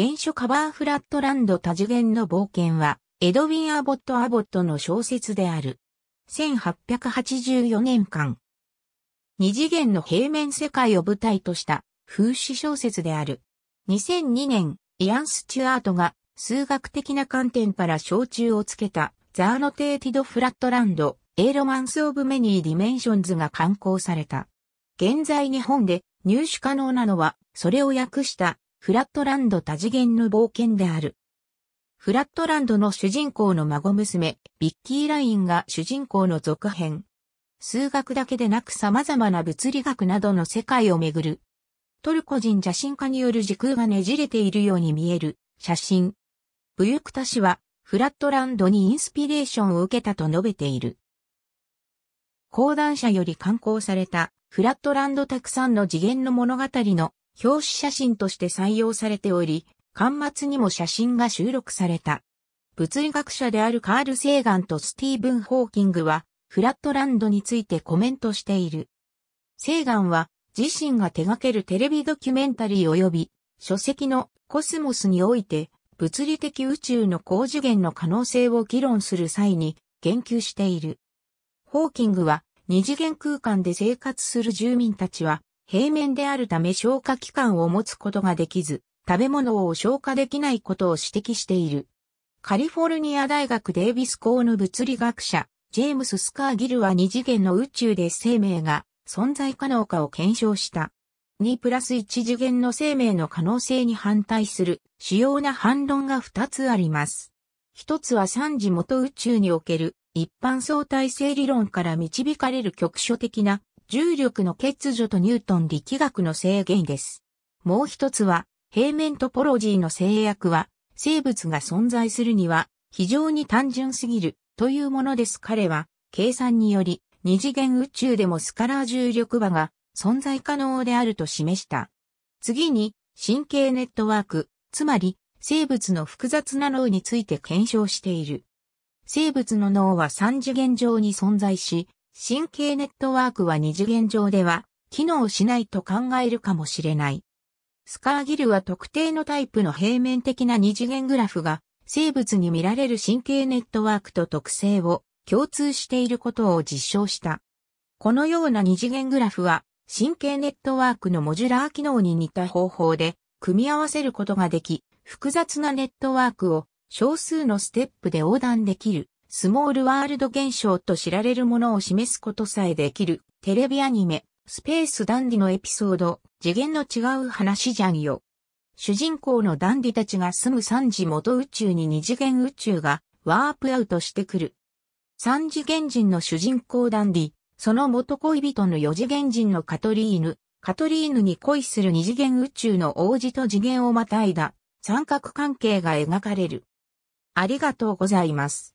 原書カバーフラットランド多次元の冒険は、エドウィン・アボット・アボットの小説である。1884年間。二次元の平面世界を舞台とした風刺小説である。2002年、イアン・スチュアートが数学的な観点から小中をつけたザーノテーティド・フラットランド、エイロマンス・オブ・メニー・ディメンションズが刊行された。現在日本で入手可能なのは、それを訳したフラットランド多次元の冒険である。フラットランドの主人公の孫娘、ビッキー・ラインが主人公の続編。数学だけでなく様々な物理学などの世界をめぐる。トルコ人邪神家による時空がねじれているように見える写真。ブユクタ氏はフラットランドにインスピレーションを受けたと述べている。講談社より刊行されたフラットランドたくさんの次元の物語の表紙写真として採用されており、巻末にも写真が収録された。物理学者であるカール・セーガンとスティーブン・ホーキングは、フラットランドについてコメントしている。セーガンは、自身が手掛けるテレビドキュメンタリー及び、書籍のコスモスにおいて、物理的宇宙の高次元の可能性を議論する際に、言及している。ホーキングは、二次元空間で生活する住民たちは、平面であるため消化器官を持つことができず、食べ物を消化できないことを指摘している。カリフォルニア大学デイビス校の物理学者、ジェームス・スカーギルは二次元の宇宙で生命が存在可能かを検証した。2プラス1次元の生命の可能性に反対する主要な反論が2つあります。1つは3次元宇宙における一般相対性理論から導かれる局所的な重力の欠如とニュートン力学の制限です。もう一つは、平面トポロジーの制約は、生物が存在するには、非常に単純すぎる、というものです。彼は、計算により、二次元宇宙でもスカラー重力場が存在可能であると示した。次に、神経ネットワーク、つまり、生物の複雑な脳について検証している。生物の脳は三次元上に存在し、神経ネットワークは二次元上では機能しないと考えるかもしれない。スカーギルは特定のタイプの平面的な二次元グラフが生物に見られる神経ネットワークと特性を共通していることを実証した。このような二次元グラフは神経ネットワークのモジュラー機能に似た方法で組み合わせることができ、複雑なネットワークを少数のステップで横断できるスモールワールド現象と知られるものを示すことさえできる、テレビアニメ、スペースダンディのエピソード、次元の違う話じゃんよ。主人公のダンディたちが住む三次元宇宙に二次元宇宙がワープアウトしてくる。三次元人の主人公ダンディ、その元恋人の四次元人のカトリーヌ、カトリーヌに恋する二次元宇宙の王子と次元をまたいだ三角関係が描かれる。ありがとうございます。